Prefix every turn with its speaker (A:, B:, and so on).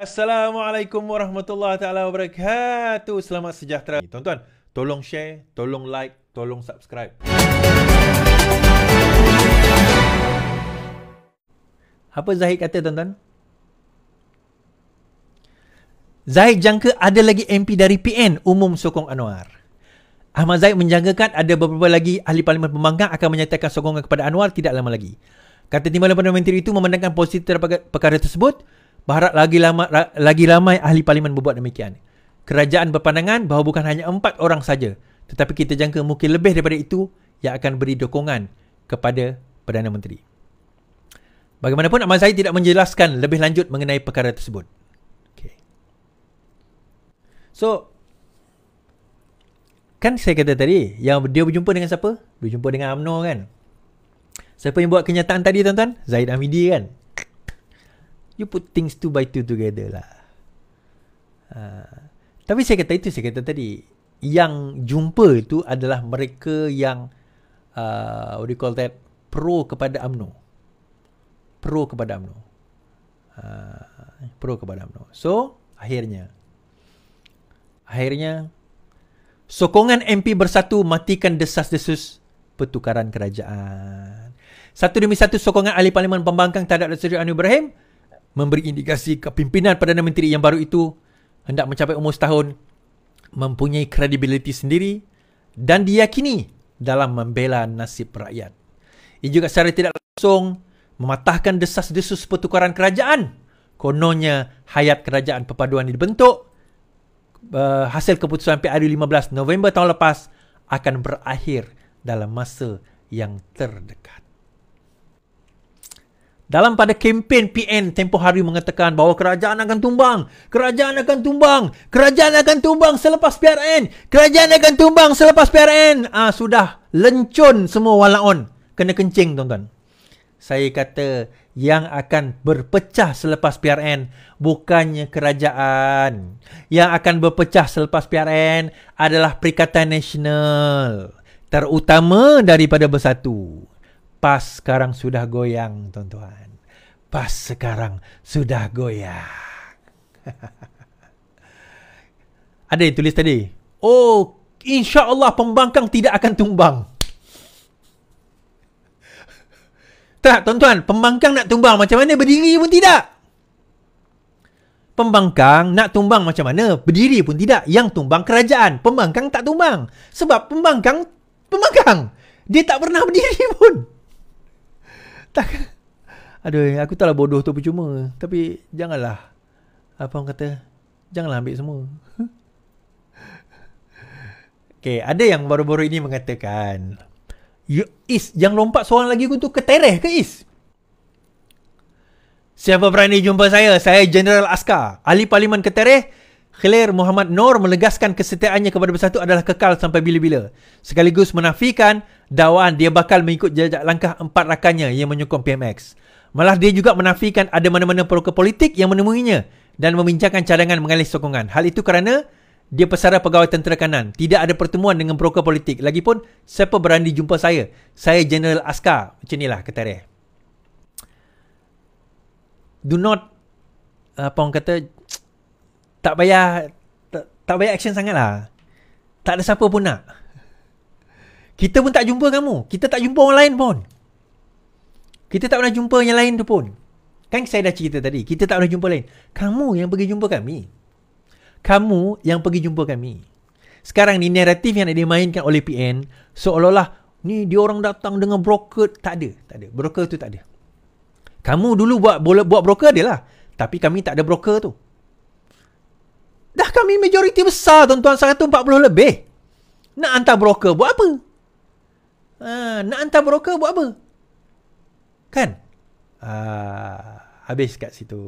A: Assalamualaikum warahmatullahi taala wabarakatuh. Selamat sejahtera. Tuan-tuan, tolong share, tolong like, tolong subscribe. Apa Zahid kata tuan-tuan? Zahid jangka ada lagi MP dari PN umum sokong Anwar. Ahmad Zahid menjangkakan ada beberapa lagi ahli parlimen pembangkang akan menyatakan sokongan kepada Anwar tidak lama lagi. Kata Timbalan Perdana Menteri itu memandangkan positif terhadap perkara tersebut berharap lagi lama lagi ramai ahli parlimen berbuat demikian. Kerajaan berpandangan bahawa bukan hanya empat orang saja tetapi kita jangka mungkin lebih daripada itu yang akan beri dokongan kepada Perdana Menteri. Bagaimanapun Ahmad saya tidak menjelaskan lebih lanjut mengenai perkara tersebut. Okay. So kan saya kata tadi yang dia berjumpa dengan siapa? Berjumpa dengan UMNO kan? Siapa yang buat kenyataan tadi tuan-tuan? Zaid Hamidi kan? you put things two by two together lah. Uh, tapi saya kata itu, saya kata tadi, yang jumpa itu adalah mereka yang, uh, what do you call that, pro kepada UMNO. Pro kepada UMNO. Uh, pro kepada UMNO. So, akhirnya, akhirnya, sokongan MP bersatu matikan desas-desus pertukaran kerajaan. Satu demi satu sokongan ahli parlimen pembangkang terhadap Dato' Anwar Ibrahim memberi indikasi kepimpinan Perdana Menteri yang baru itu hendak mencapai umur setahun mempunyai kredibiliti sendiri dan diyakini dalam membela nasib rakyat. Ia juga secara tidak langsung mematahkan desas-desus pertukaran kerajaan. Kononnya hayat kerajaan perpaduan ini dibentuk uh, hasil keputusan PRU 15 November tahun lepas akan berakhir dalam masa yang terdekat dalam pada kempen PN tempo hari mengatakan bahawa kerajaan akan tumbang. Kerajaan akan tumbang. Kerajaan akan tumbang selepas PRN. Kerajaan akan tumbang selepas PRN. Ah Sudah lencun semua walaun. Kena kencing tuan-tuan. Saya kata yang akan berpecah selepas PRN bukannya kerajaan. Yang akan berpecah selepas PRN adalah Perikatan Nasional. Terutama daripada Bersatu pas sekarang sudah goyang, tuan-tuan. Pas sekarang sudah goyang. Ada yang tulis tadi. Oh, insya Allah pembangkang tidak akan tumbang. Tak, tuan-tuan. Pembangkang nak tumbang macam mana? Berdiri pun tidak. Pembangkang nak tumbang macam mana? Berdiri pun tidak. Yang tumbang kerajaan. Pembangkang tak tumbang. Sebab pembangkang, pembangkang. Dia tak pernah berdiri pun tak. Aduh, aku tahu lah bodoh tu percuma. Tapi janganlah. Apa orang kata? Janganlah ambil semua. Okay, ada yang baru-baru ini mengatakan. You, is, yang lompat seorang lagi pun tu ketereh ke Is? Siapa berani jumpa saya? Saya General Askar. Ahli Parlimen ketereh. Khalil Muhammad Nor melegaskan kesetiaannya kepada Bersatu adalah kekal sampai bila-bila. Sekaligus menafikan dakwaan dia bakal mengikut jejak langkah empat rakannya yang menyokong PMX. Malah dia juga menafikan ada mana-mana peruka politik yang menemuinya dan membincangkan cadangan mengalih sokongan. Hal itu kerana dia pesara pegawai tentera kanan. Tidak ada pertemuan dengan peruka politik. Lagipun, siapa berani jumpa saya? Saya General Askar. Macam inilah kata dia. Do not apa orang kata tak payah tak payah action sangat lah Tak ada siapa pun nak Kita pun tak jumpa kamu Kita tak jumpa orang lain pun Kita tak pernah jumpa yang lain tu pun Kan saya dah cerita tadi Kita tak pernah jumpa lain Kamu yang pergi jumpa kami Kamu yang pergi jumpa kami Sekarang ni naratif yang dimainkan oleh PN Seolah-olah Ni dia orang datang dengan broker Tak ada Tak ada Broker tu tak ada Kamu dulu buat buat broker adalah Tapi kami tak ada broker tu Dah kami majoriti besar tuan-tuan 140 lebih. Nak hantar broker buat apa? Ha, nak hantar broker buat apa? Kan? Ha, habis kat situ.